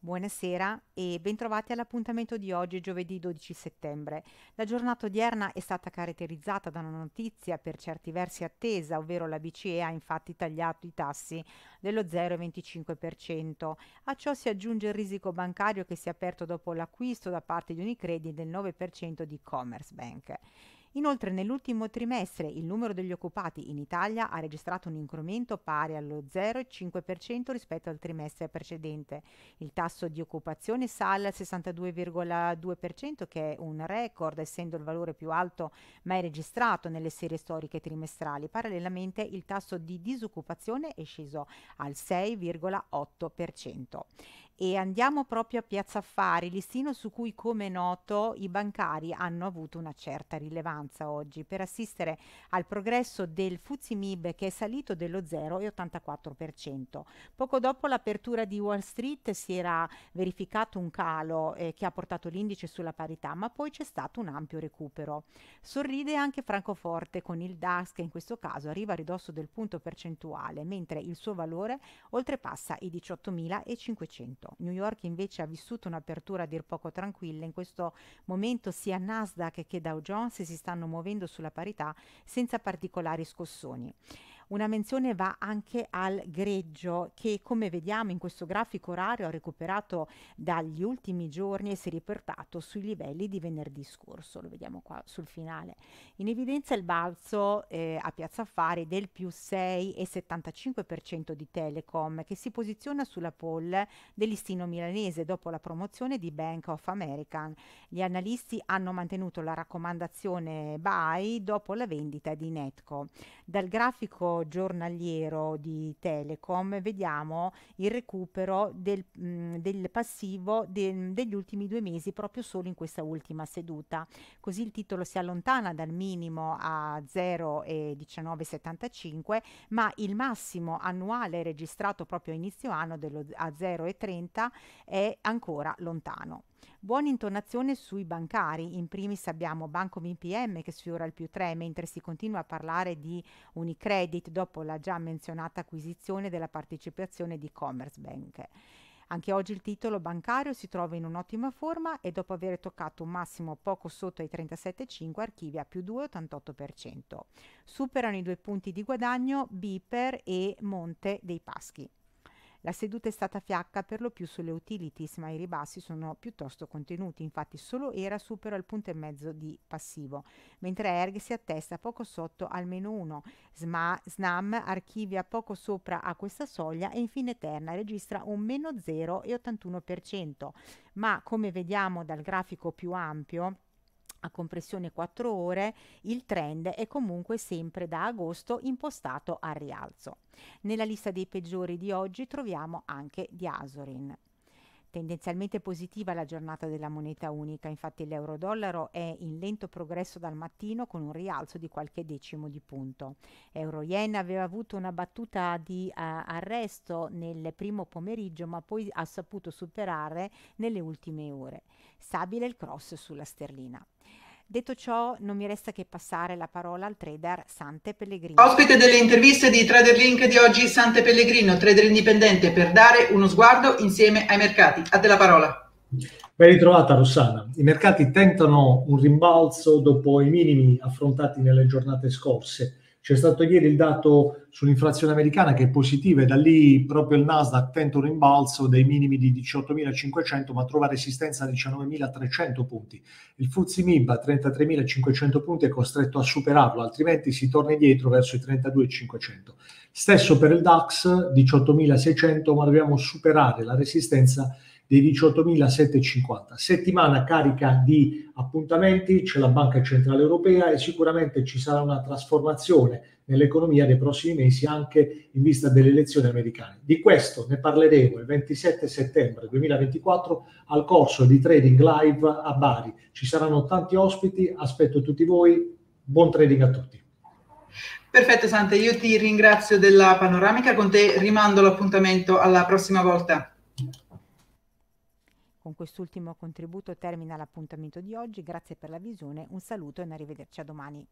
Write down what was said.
Buonasera e bentrovati all'appuntamento di oggi, giovedì 12 settembre. La giornata odierna è stata caratterizzata da una notizia per certi versi attesa, ovvero la BCE ha infatti tagliato i tassi dello 0,25%. A ciò si aggiunge il risico bancario che si è aperto dopo l'acquisto da parte di Unicredit del 9% di Commerce Bank. Inoltre nell'ultimo trimestre il numero degli occupati in Italia ha registrato un incremento pari allo 0,5% rispetto al trimestre precedente. Il tasso di occupazione sale al 62,2% che è un record essendo il valore più alto mai registrato nelle serie storiche trimestrali. Parallelamente il tasso di disoccupazione è sceso al 6,8% e andiamo proprio a Piazza Affari, listino su cui come noto i bancari hanno avuto una certa rilevanza oggi per assistere al progresso del Fuzimib che è salito dello 0,84%. Poco dopo l'apertura di Wall Street si era verificato un calo eh, che ha portato l'indice sulla parità, ma poi c'è stato un ampio recupero. Sorride anche Francoforte con il DAS che in questo caso arriva a ridosso del punto percentuale, mentre il suo valore oltrepassa i 18.500 aperto. New York invece ha vissuto un'apertura a dir poco tranquilla, in questo momento sia Nasdaq che Dow Jones si stanno muovendo sulla parità senza particolari scossoni. Una menzione va anche al greggio che come vediamo in questo grafico orario ha recuperato dagli ultimi giorni e si è riportato sui livelli di venerdì scorso, lo vediamo qua sul finale. In evidenza il balzo eh, a Piazza Affari del più 6,75% di Telecom che si posiziona sulla pole dell'istino milanese dopo la promozione di Bank of American. Gli analisti hanno mantenuto la raccomandazione buy dopo la vendita di Netco. Dal grafico giornaliero di Telecom vediamo il recupero del, mm, del passivo de, degli ultimi due mesi proprio solo in questa ultima seduta. Così il titolo si allontana dal minimo a 0,1975 ma il massimo annuale registrato proprio a inizio anno dello, a 0,30 è ancora lontano. Buona intonazione sui bancari, in primis abbiamo Banco BPM che sfiora il più 3 mentre si continua a parlare di Unicredit dopo la già menzionata acquisizione della partecipazione di Commerce Bank. Anche oggi il titolo bancario si trova in un'ottima forma e dopo aver toccato un massimo poco sotto ai 37,5 archivia più 2,88%. Superano i due punti di guadagno Biper e Monte dei Paschi. La seduta è stata fiacca per lo più sulle utilities, ma i ribassi sono piuttosto contenuti, infatti solo ERA supera il punto e mezzo di passivo, mentre ERG si attesta poco sotto al meno 1, SMA, SNAM archivia poco sopra a questa soglia e infine Terna registra un meno 0,81%, ma come vediamo dal grafico più ampio, a compressione 4 ore, il trend è comunque sempre da agosto impostato al rialzo. Nella lista dei peggiori di oggi troviamo anche Diasorin. Tendenzialmente positiva la giornata della moneta unica, infatti l'euro-dollaro è in lento progresso dal mattino con un rialzo di qualche decimo di punto. Euro-yen aveva avuto una battuta di uh, arresto nel primo pomeriggio ma poi ha saputo superare nelle ultime ore. Stabile il cross sulla sterlina. Detto ciò, non mi resta che passare la parola al trader Sante Pellegrino. Ospite delle interviste di Trader Link di oggi, Sante Pellegrino, trader indipendente, per dare uno sguardo insieme ai mercati. A te la parola. Ben ritrovata Rossana. I mercati tentano un rimbalzo dopo i minimi affrontati nelle giornate scorse c'è stato ieri il dato sull'inflazione americana che è positiva e da lì proprio il Nasdaq tenta un rimbalzo dai minimi di 18.500 ma trova resistenza a 19.300 punti. Il FTSE MIB a 33.500 punti è costretto a superarlo, altrimenti si torna indietro verso i 32.500. Stesso per il DAX, 18.600 ma dobbiamo superare la resistenza dei 18.750. Settimana carica di appuntamenti, c'è la Banca Centrale Europea e sicuramente ci sarà una trasformazione nell'economia nei prossimi mesi anche in vista delle elezioni americane. Di questo ne parleremo il 27 settembre 2024 al corso di Trading Live a Bari. Ci saranno tanti ospiti, aspetto tutti voi, buon trading a tutti. Perfetto Sante, io ti ringrazio della panoramica, con te rimando l'appuntamento alla prossima volta. Con quest'ultimo contributo termina l'appuntamento di oggi, grazie per la visione, un saluto e un arrivederci a domani.